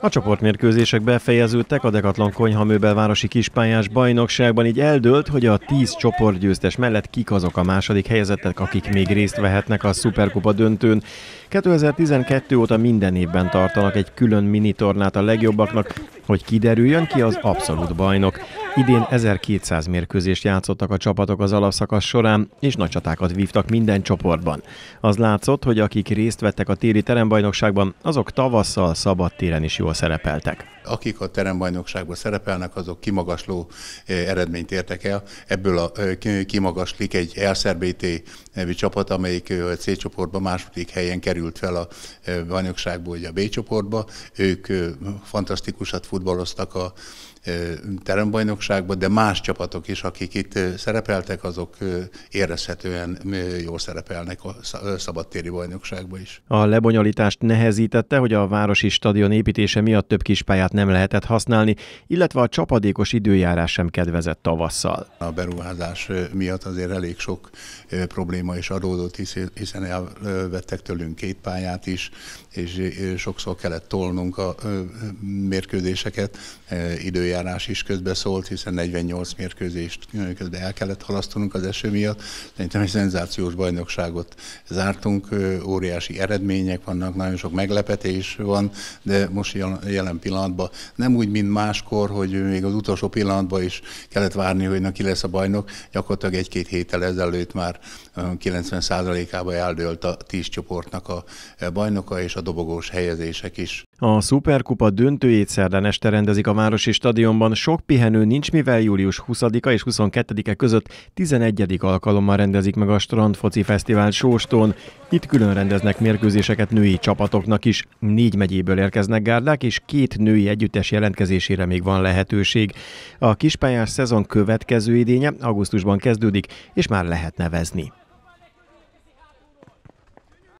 A csoportmérkőzések befejeződtek a Dekatlan konyhamőbelvárosi kispályás bajnokságban, így eldőlt, hogy a 10 csoportgyőztes mellett kik azok a második helyezettek, akik még részt vehetnek a Superkupa döntőn. 2012 óta minden évben tartanak egy külön minitornát a legjobbaknak, hogy kiderüljön ki az abszolút bajnok. Idén 1200 mérkőzést játszottak a csapatok az alapszakasz során, és nagy csatákat vívtak minden csoportban. Az látszott, hogy akik részt vettek a téli terembajnokságban, azok tavasszal szabad téren is jól szerepeltek. Akik a terembajnokságban szerepelnek, azok kimagasló e, eredményt értek el. Ebből a, e, kimagaslik egy LSRBT nevű csapat, amelyik a e, C csoportban második helyen került fel a bajnokságból, ugye a B csoportba. Ők fantasztikusat futballoztak a terembajnokságban, bajnokságban, de más csapatok is, akik itt szerepeltek, azok érezhetően jól szerepelnek a szabadtéri bajnokságban is. A lebonyolítást nehezítette, hogy a városi stadion építése miatt több kispályát nem lehetett használni, illetve a csapadékos időjárás sem kedvezett tavasszal. A beruházás miatt azért elég sok probléma is adódott, hiszen elvettek tőlünk két pályát is, és sokszor kellett tolnunk a mérkőzéseket, időjárás is közbeszólt, hiszen 48 mérkőzést közben el kellett halasztanunk az eső miatt. Szerintem egy szenzációs bajnokságot zártunk, óriási eredmények vannak, nagyon sok meglepetés van, de most jelen pillanatban nem úgy, mint máskor, hogy még az utolsó pillanatban is kellett várni, hogy na ki lesz a bajnok. Gyakorlatilag egy-két héttel ezelőtt már 90%-ában eldőlt a tíz csoportnak a bajnoka, és a dobogós helyezések is a Superkupa döntőjét szerdán este rendezik a Városi Stadionban. Sok pihenő nincs, mivel július 20-a és 22-e között 11. alkalommal rendezik meg a Strandfoci Fesztivál Sóstón. Itt külön rendeznek mérkőzéseket női csapatoknak is. Négy megyéből érkeznek gárdák, és két női együttes jelentkezésére még van lehetőség. A kispályás szezon következő idénye augusztusban kezdődik, és már lehet nevezni.